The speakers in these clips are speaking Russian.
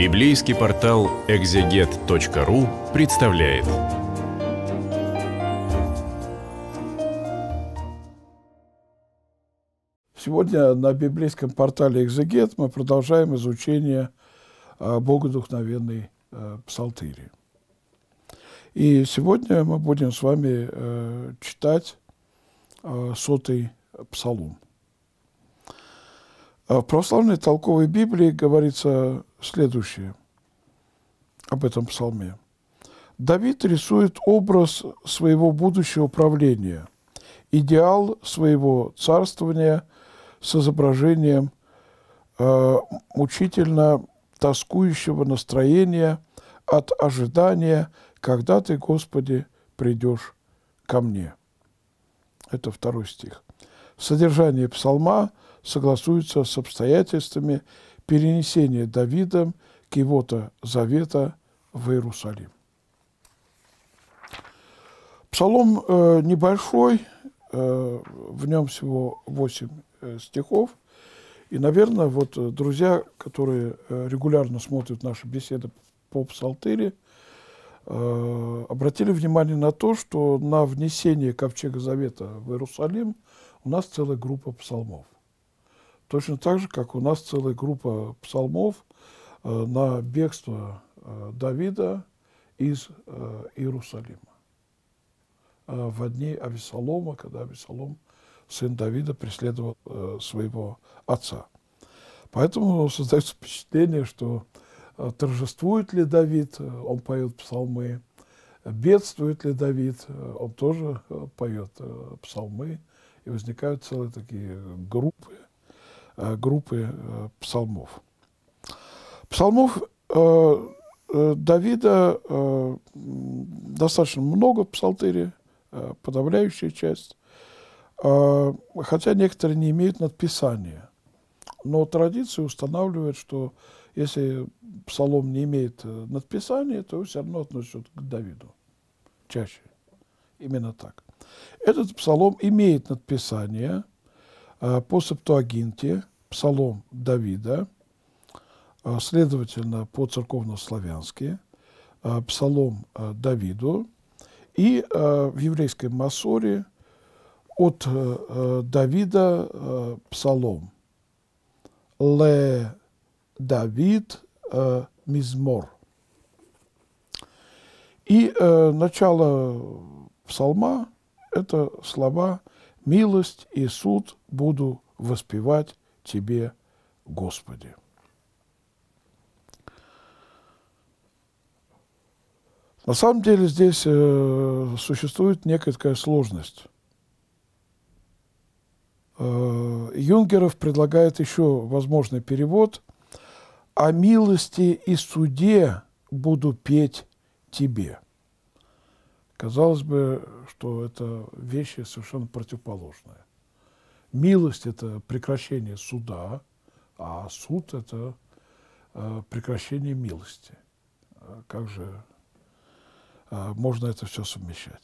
Библейский портал экзегет.ру представляет. Сегодня на библейском портале «Экзегет» мы продолжаем изучение а, богодухновенной а, псалтыри. И сегодня мы будем с вами э, читать а, сотый псалом. В православной толковой Библии говорится следующее об этом псалме. Давид рисует образ своего будущего правления, идеал своего царствования с изображением э, мучительно тоскующего настроения от ожидания, когда ты, Господи, придешь ко мне. Это второй стих. Содержание псалма согласуется с обстоятельствами перенесение Давидом кивота завета в Иерусалим. Псалом э, небольшой, э, в нем всего 8 э, стихов. И, наверное, вот э, друзья, которые э, регулярно смотрят наши беседы по псалтыре, э, обратили внимание на то, что на внесение Ковчега Завета в Иерусалим у нас целая группа псалмов – Точно так же, как у нас целая группа псалмов э, на бегство э, Давида из э, Иерусалима. В дни Авесолома, когда Авесолом, сын Давида, преследовал своего отца. Поэтому создается впечатление, что торжествует ли Давид, он поет псалмы, бедствует ли Давид, он тоже поет псалмы, и возникают целые такие группы Э, группы э, псалмов. Псалмов э, Давида достаточно много в псалтыре, подавляющая часть, хотя некоторые не имеют надписания. Но традиция устанавливает, что если псалом не имеет надписания, то его все равно относят к Давиду. Чаще. Именно так. Этот псалом имеет надписание по септуагинте, псалом Давида, а, следовательно, по-церковно-славянски, а, псалом а, Давиду, и в еврейской массоре от э, э, Давида э, псалом Ле Давид Мизмор. И начало псалма – это слова «Милость и суд буду воспевать Тебе, Господи. На самом деле здесь э, существует некая такая сложность. Э, Юнгеров предлагает еще возможный перевод «О милости и суде буду петь тебе». Казалось бы, что это вещи совершенно противоположные. Милость – это прекращение суда, а суд – это э, прекращение милости. Э, как же э, можно это все совмещать?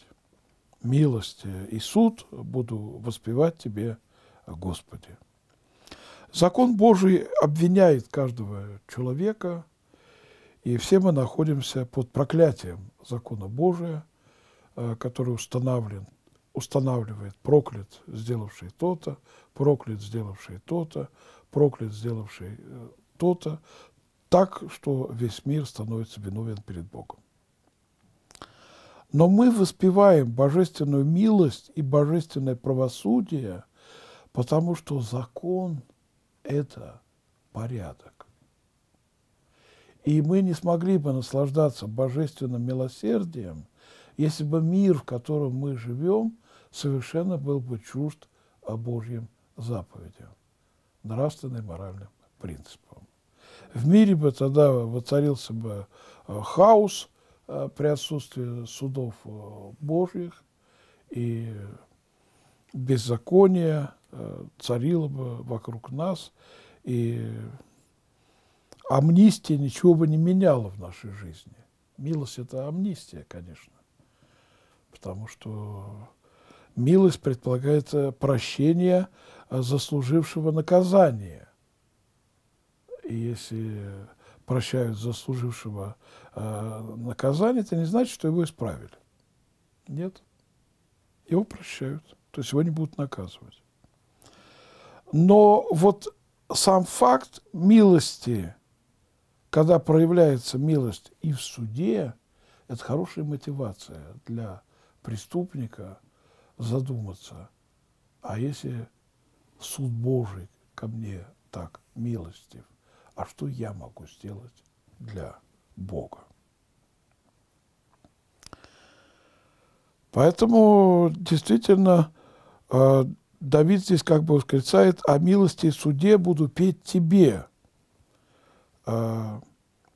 Милость и суд буду воспевать тебе, Господи. Закон Божий обвиняет каждого человека, и все мы находимся под проклятием закона Божия, который установлен устанавливает проклят, сделавший то-то, проклят, сделавший то-то, проклят, сделавший э, то-то, так, что весь мир становится виновен перед Богом. Но мы воспеваем божественную милость и божественное правосудие, потому что закон – это порядок. И мы не смогли бы наслаждаться божественным милосердием, если бы мир, в котором мы живем, совершенно был бы чужд Божьим заповедям, нравственным моральным принципам. В мире бы тогда воцарился бы э, хаос э, при отсутствии судов э, Божьих, и беззаконие царило бы вокруг нас, и амнистия ничего бы не меняла в нашей жизни. Милость – это амнистия, конечно, потому что Милость предполагает э, прощение э, заслужившего наказания. И если прощают заслужившего э, наказания, это не значит, что его исправили. Нет. Его прощают. То есть его не будут наказывать. Но вот сам факт милости, когда проявляется милость и в суде, это хорошая мотивация для преступника – задуматься, а если суд Божий ко мне так милостив, а что я могу сделать для Бога? Поэтому действительно э, Давид здесь как бы восклицает, о милости и суде буду петь тебе. Э,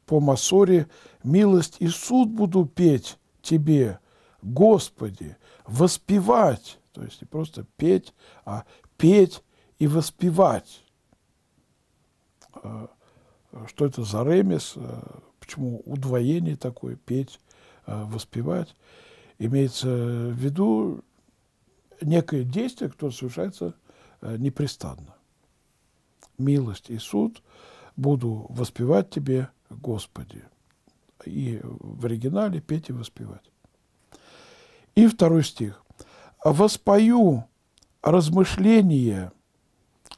по Масоре милость и суд буду петь тебе, Господи, воспевать, то есть не просто петь, а петь и воспевать. Э, что это за ремес, э, почему удвоение такое, петь, э, воспевать, имеется в виду некое действие, которое совершается непрестанно. Милость и суд буду воспевать тебе, Господи. И в оригинале петь и воспевать. И второй стих. «Воспою размышления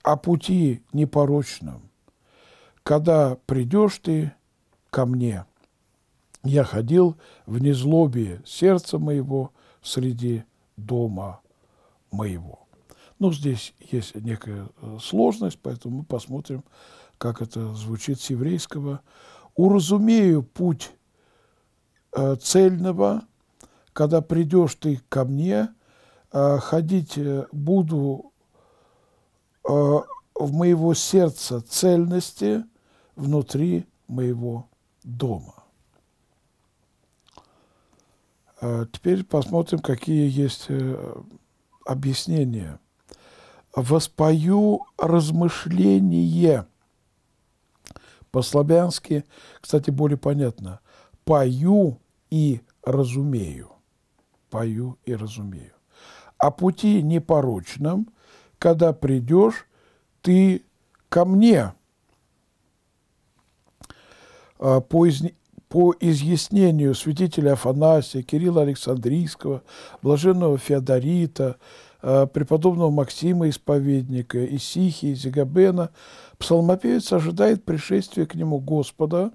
о пути непорочном, когда придешь ты ко мне. Я ходил в незлобие сердца моего среди дома моего». Ну, здесь есть некая э, сложность, поэтому мы посмотрим, как это звучит с еврейского. «Уразумею путь э, цельного, когда придешь ты ко мне, э, ходить э, буду э, в моего сердца цельности внутри моего дома. Теперь посмотрим, какие есть объяснения. «Воспою размышление» по-славянски, кстати, более понятно, «пою и разумею» пою и разумею. О пути непорочном, когда придешь ты ко мне. А, по, из... по изъяснению святителя Афанасия, Кирилла Александрийского, блаженного Феодорита, а, преподобного Максима Исповедника, Исихи, Зигабена, псалмопевец ожидает пришествия к нему Господа,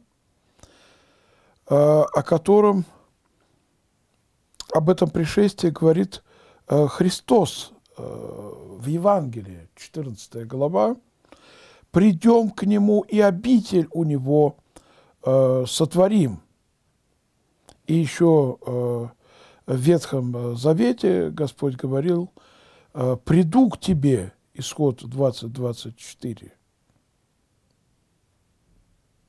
а, о котором – об этом пришествии говорит э, Христос э, в Евангелии, 14 глава. «Придем к Нему и обитель у Него э, сотворим». И еще в Ветхом Завете Господь говорил «Приду к тебе», исход 20-24.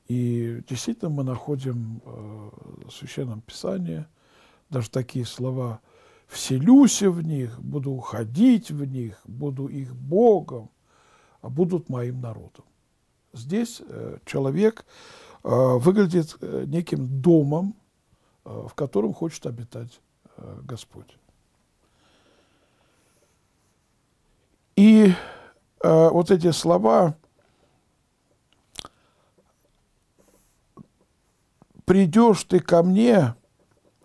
И действительно мы находим в Священном Писании – даже такие слова «вселюсь в них, буду ходить в них, буду их Богом, а будут моим народом». Здесь э, человек э, выглядит э, неким домом, в котором хочет обитать Господь. И вот эти слова «Придешь ты ко мне,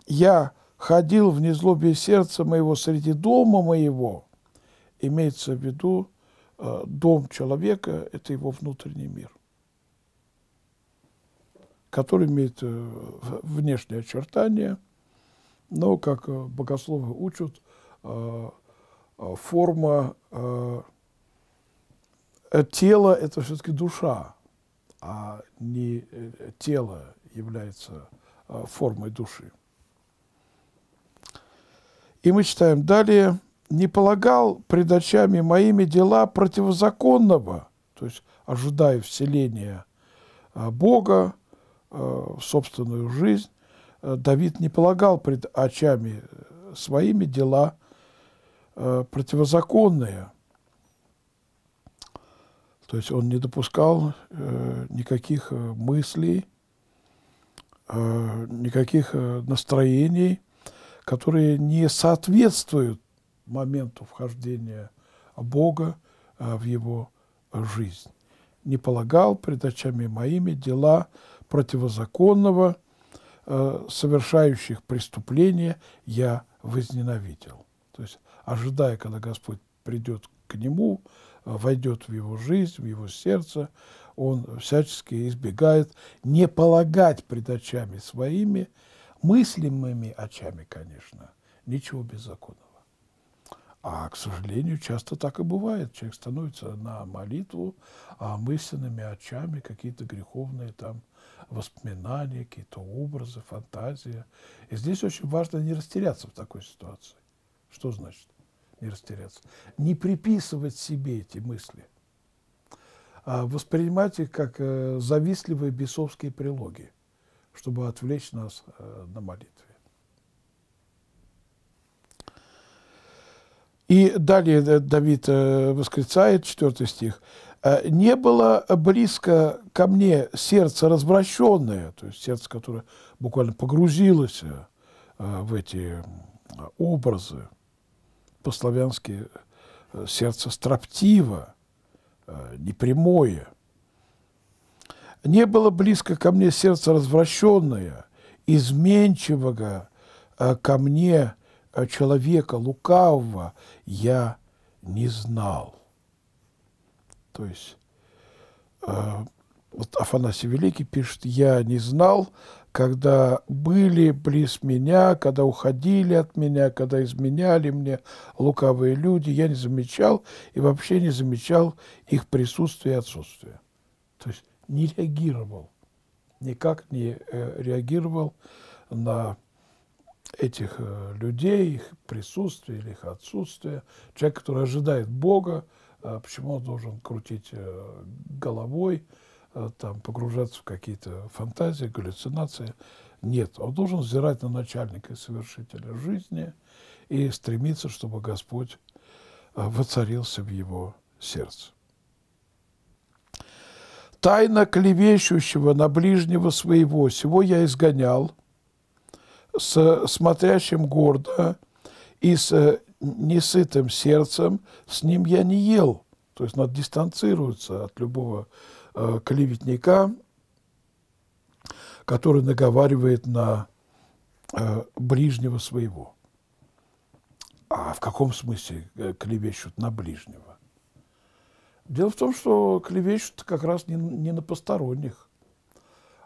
я ходил в незлобие сердца моего среди дома моего, имеется в виду э, дом человека – это его внутренний мир, который имеет э, внешние очертания, но, как э, богословы учат, форма тела – это все-таки душа, а не тело является формой души. И мы читаем далее, не полагал пред очами моими дела противозаконного, то есть ожидая вселения а, Бога а, в собственную жизнь, а, Давид не полагал пред очами своими дела противозаконные. То есть он не допускал э, никаких э, мыслей, э, никаких настроений – которые не соответствуют моменту вхождения Бога а, в его жизнь. «Не полагал пред очами моими дела противозаконного, а, совершающих преступления, я возненавидел». То есть, ожидая, когда Господь придет к нему, а, войдет в его жизнь, в его сердце, он всячески избегает не полагать пред очами своими – мыслимыми очами, конечно, ничего беззаконного. А, к сожалению, часто так и бывает. Человек становится на молитву, а мысленными очами какие-то греховные там воспоминания, какие-то образы, фантазия. И здесь очень важно не растеряться в такой ситуации. Что значит не растеряться? Не приписывать себе эти мысли, а воспринимать их как э, завистливые бесовские прилоги чтобы отвлечь нас э, на молитве. И далее э, Давид э, восклицает, 4 стих, «Не было близко ко мне сердце развращенное», то есть сердце, которое буквально погрузилось в эти образы, по-славянски сердце строптиво, непрямое. Не было близко ко мне сердце развращенное, изменчивого э, ко мне э, человека, лукавого, я не знал. То есть э, вот Афанасий Великий пишет, я не знал, когда были близ меня, когда уходили от меня, когда изменяли мне лукавые люди, я не замечал и вообще не замечал их присутствия и отсутствия. То есть не реагировал, никак не э, реагировал на этих э, людей, их присутствие или их отсутствие. Человек, который ожидает Бога, э, почему он должен крутить головой, там, погружаться в какие-то фантазии, галлюцинации. Нет, он должен взирать на начальника и совершителя жизни и стремиться, чтобы Господь воцарился в его сердце. Тайна клевещущего на ближнего своего, сего я изгонял с смотрящим гордо и с э, несытым сердцем, с ним я не ел. То есть надо дистанцироваться от любого э, клеветника, который наговаривает на э, ближнего своего. А в каком смысле э, клевещут на ближнего? Дело в том, что клевещут как раз не, не на посторонних,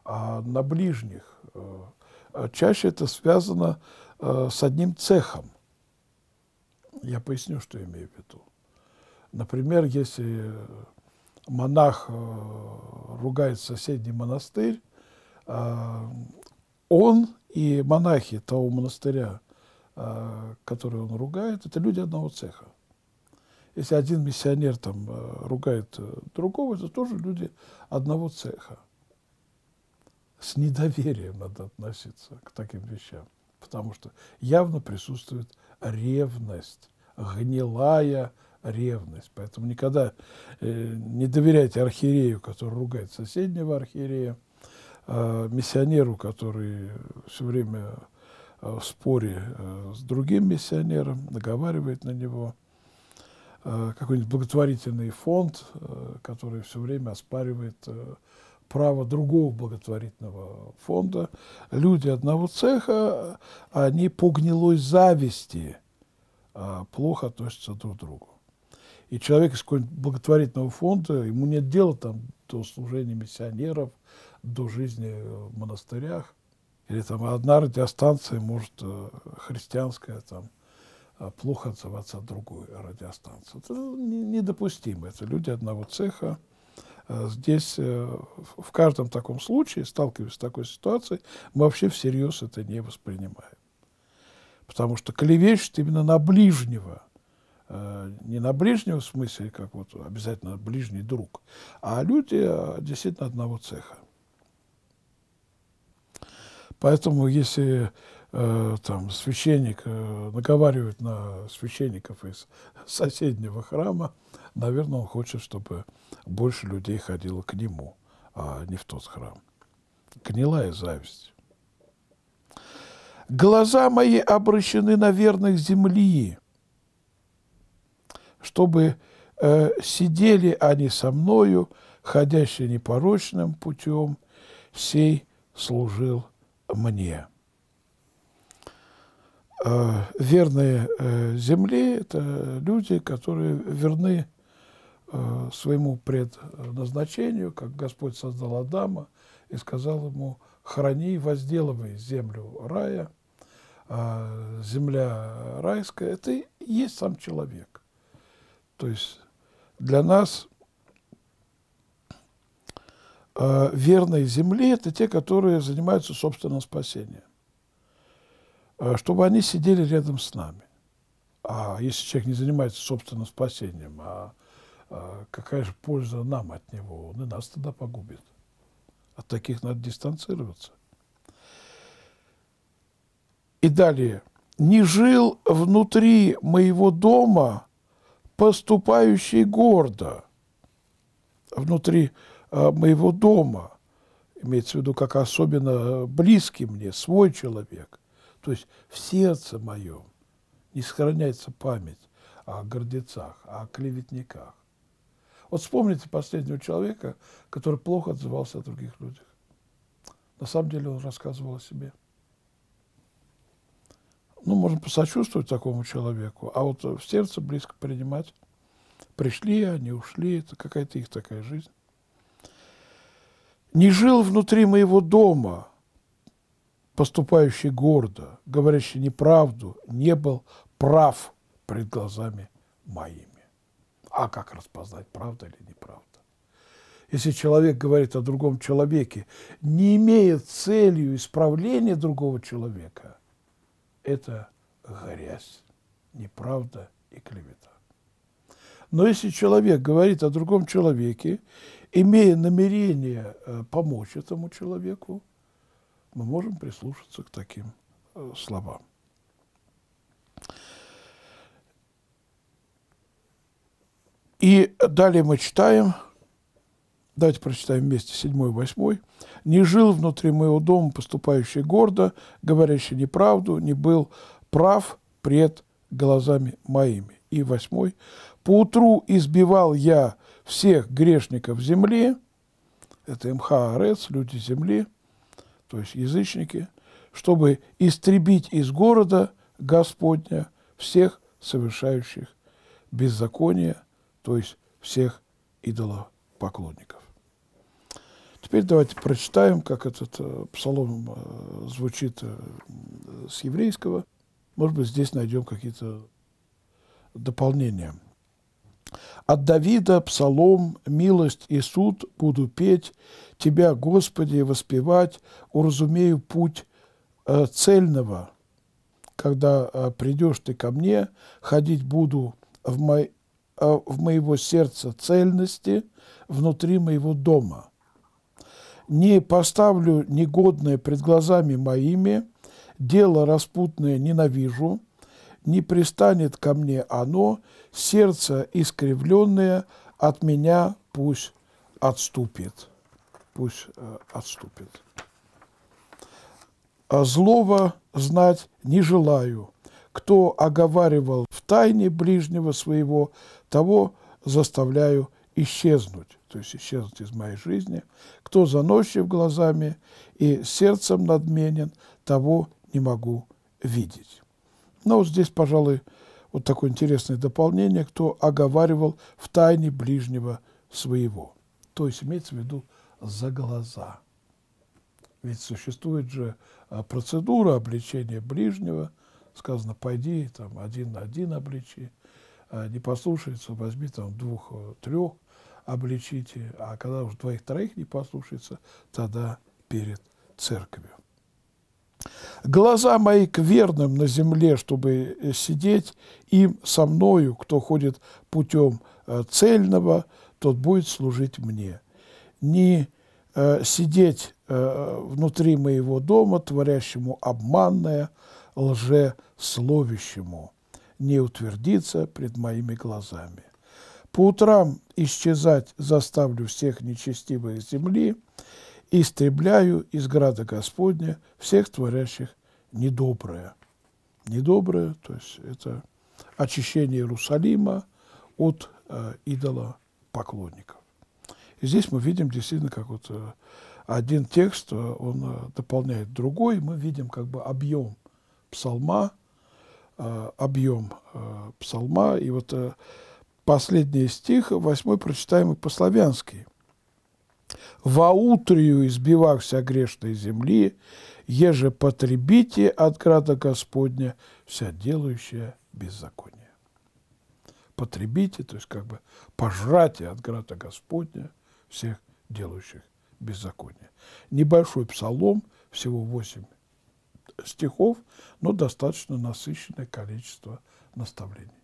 а на ближних. Э, чаще это связано э, с одним цехом. Я поясню, что я имею в виду. Например, если монах э, ругает соседний монастырь, он и монахи того монастыря, который он ругает, это люди одного цеха. Если один миссионер там э, ругает э, другого, это тоже люди одного цеха. С недоверием надо относиться к таким вещам, потому что явно присутствует ревность, гнилая ревность. Поэтому никогда э, не доверяйте архиерею, который ругает соседнего архиерея, а миссионеру, который все время в споре с другим миссионером, наговаривает на него – Э, какой-нибудь благотворительный фонд, э, который все время оспаривает э, право другого благотворительного фонда. Люди одного цеха, а они по гнилой зависти плохо относятся друг к другу. И человек из какого-нибудь благотворительного фонда, ему нет дела там до служения миссионеров, до жизни в монастырях. Или там одна радиостанция, может, христианская, там, а, плохо отзываться о другой радиостанции. Это недопустимо. Это люди одного цеха. А, здесь э, в каждом таком случае, сталкиваясь с такой ситуацией, мы вообще всерьез это не воспринимаем. Потому что клевещут именно на ближнего. Э, не на ближнего в смысле, как вот обязательно ближний друг, а люди э, действительно одного цеха. Поэтому если Э, там священник э, наговаривает на священников из соседнего храма, наверное, он хочет, чтобы больше людей ходило к нему, а не в тот храм. Гнилая зависть. Глаза мои обращены на верных земли, чтобы э, сидели они со мною, ходящие непорочным путем, сей служил мне. Э, верные э, земле – это люди, которые верны э, своему предназначению, как Господь создал Адама и сказал ему «храни, возделывай землю рая». А земля райская – это и есть сам человек. То есть для нас верные земли – это те, которые занимаются собственным спасением. Э, чтобы они сидели рядом с нами. А если человек не занимается собственным спасением, а, а какая же польза нам от него? Он и нас тогда погубит. От таких надо дистанцироваться. И далее. «Не жил внутри моего дома поступающий гордо». Внутри э, моего дома, имеется в виду, как особенно близкий мне, свой человек – то есть в сердце моем не сохраняется память о гордецах, о клеветниках. Вот вспомните последнего человека, который плохо отзывался о других людях. На самом деле он рассказывал о себе. Ну, можно посочувствовать такому человеку, а вот в сердце близко принимать. Пришли они, ушли, это какая-то их такая жизнь. «Не жил внутри моего дома поступающий гордо, говорящий неправду, не был прав пред глазами моими. А как распознать, правда или неправда? Если человек говорит о другом человеке, не имея целью исправления другого человека, это грязь, неправда и клевета. Но если человек говорит о другом человеке, имея намерение э, помочь этому человеку, мы можем прислушаться к таким э, словам. И далее мы читаем, давайте прочитаем вместе 7 8 «Не жил внутри моего дома поступающий гордо, говорящий неправду, не был прав пред глазами моими». И 8 «Поутру избивал я всех грешников земли», это МХАРЭЦ, люди земли – то есть язычники, чтобы истребить из города Господня всех совершающих беззаконие, то есть всех идолопоклонников. Теперь давайте прочитаем, как этот э, псалом э, звучит э, с еврейского. Может быть, здесь найдем какие-то дополнения – от Давида псалом «Милость и суд буду петь, Тебя, Господи, воспевать, уразумею путь э, цельного. Когда э, придешь ты ко мне, ходить буду в, мо... э, в моего сердца цельности внутри моего дома. Не поставлю негодное пред глазами моими, дело распутное ненавижу, не пристанет ко мне оно, сердце искривленное от меня пусть отступит. Пусть э, отступит. А злого знать не желаю. Кто оговаривал в тайне ближнего своего, того заставляю исчезнуть, то есть исчезнуть из моей жизни. Кто заносчив глазами и сердцем надменен, того не могу видеть. Но ну, вот здесь, пожалуй, вот такое интересное дополнение, кто оговаривал в тайне ближнего своего. То есть имеется в виду за глаза. Ведь существует же а, процедура обличения ближнего. Сказано, пойди там, один на один обличи, а, не послушается, возьми там двух-трех, э, обличите, а когда уж двоих-троих не послушается, тогда перед церковью. Глаза мои к верным на земле, чтобы э, сидеть, им со мною, кто ходит путем э, цельного, тот будет служить мне. Не э, сидеть э, внутри моего дома, творящему обманное, лжесловящему, не утвердиться пред моими глазами. По утрам исчезать заставлю всех нечестивых земли – истребляю из града Господня всех творящих недоброе. Недоброе, то есть это очищение Иерусалима от э, идола поклонников. И здесь мы видим действительно, как вот э, один текст, э, он э, дополняет другой, мы видим как бы объем псалма, э, объем э, псалма, и вот э, последний стих, восьмой, прочитаемый по-славянски – «Воутрию избивався грешной земли, еже потребите от крата Господня вся делающая беззаконие». Потребите, то есть как бы пожрате от крата Господня всех делающих беззаконие. Небольшой псалом, всего 8 стихов, но достаточно насыщенное количество наставлений.